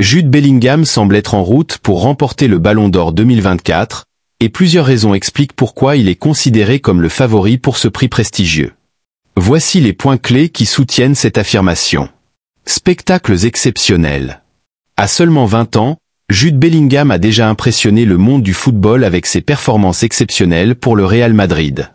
Jude Bellingham semble être en route pour remporter le Ballon d'Or 2024, et plusieurs raisons expliquent pourquoi il est considéré comme le favori pour ce prix prestigieux. Voici les points clés qui soutiennent cette affirmation. Spectacles exceptionnels. À seulement 20 ans, Jude Bellingham a déjà impressionné le monde du football avec ses performances exceptionnelles pour le Real Madrid.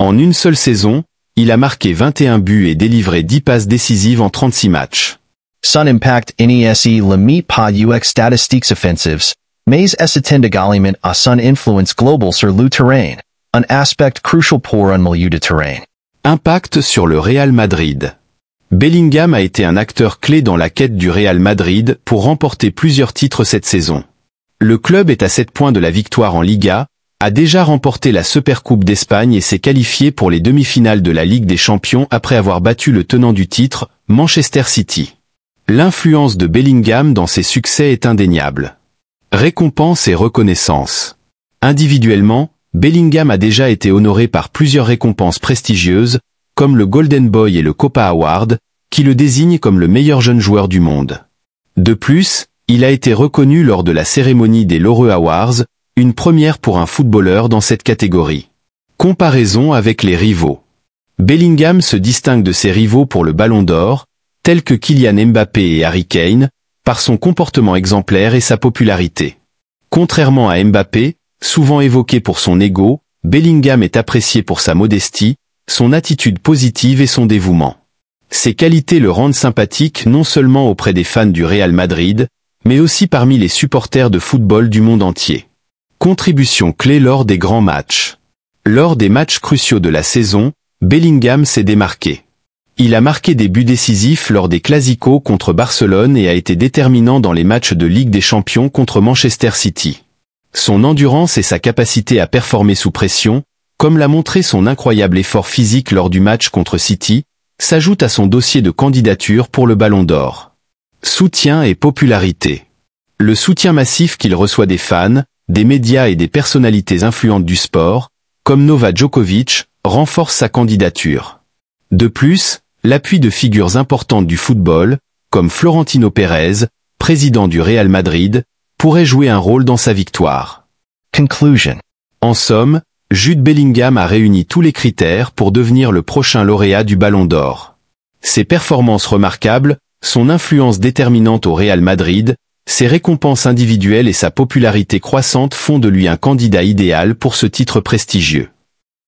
En une seule saison, il a marqué 21 buts et délivré 10 passes décisives en 36 matchs. Sun Impact NESE limite Pa UX Statistics Offensives, Mais à Sun Influence Global sur le Terrain, un aspect crucial pour un milieu de terrain. Impact sur le Real Madrid Bellingham a été un acteur clé dans la quête du Real Madrid pour remporter plusieurs titres cette saison. Le club est à 7 points de la victoire en Liga, a déjà remporté la Supercoupe d'Espagne et s'est qualifié pour les demi-finales de la Ligue des Champions après avoir battu le tenant du titre, Manchester City. L'influence de Bellingham dans ses succès est indéniable. Récompense et reconnaissance. Individuellement, Bellingham a déjà été honoré par plusieurs récompenses prestigieuses, comme le Golden Boy et le Copa Award, qui le désignent comme le meilleur jeune joueur du monde. De plus, il a été reconnu lors de la cérémonie des Loreux Awards, une première pour un footballeur dans cette catégorie. Comparaison avec les rivaux. Bellingham se distingue de ses rivaux pour le Ballon d'Or, tels que Kylian Mbappé et Harry Kane, par son comportement exemplaire et sa popularité. Contrairement à Mbappé, souvent évoqué pour son ego, Bellingham est apprécié pour sa modestie, son attitude positive et son dévouement. Ses qualités le rendent sympathique non seulement auprès des fans du Real Madrid, mais aussi parmi les supporters de football du monde entier. Contribution clé lors des grands matchs. Lors des matchs cruciaux de la saison, Bellingham s'est démarqué. Il a marqué des buts décisifs lors des Clasicos contre Barcelone et a été déterminant dans les matchs de Ligue des Champions contre Manchester City. Son endurance et sa capacité à performer sous pression, comme l'a montré son incroyable effort physique lors du match contre City, s'ajoutent à son dossier de candidature pour le Ballon d'Or. Soutien et popularité Le soutien massif qu'il reçoit des fans, des médias et des personnalités influentes du sport, comme Nova Djokovic, renforce sa candidature. De plus, l'appui de figures importantes du football, comme Florentino Pérez, président du Real Madrid, pourrait jouer un rôle dans sa victoire. Conclusion. En somme, Jude Bellingham a réuni tous les critères pour devenir le prochain lauréat du Ballon d'Or. Ses performances remarquables, son influence déterminante au Real Madrid, ses récompenses individuelles et sa popularité croissante font de lui un candidat idéal pour ce titre prestigieux.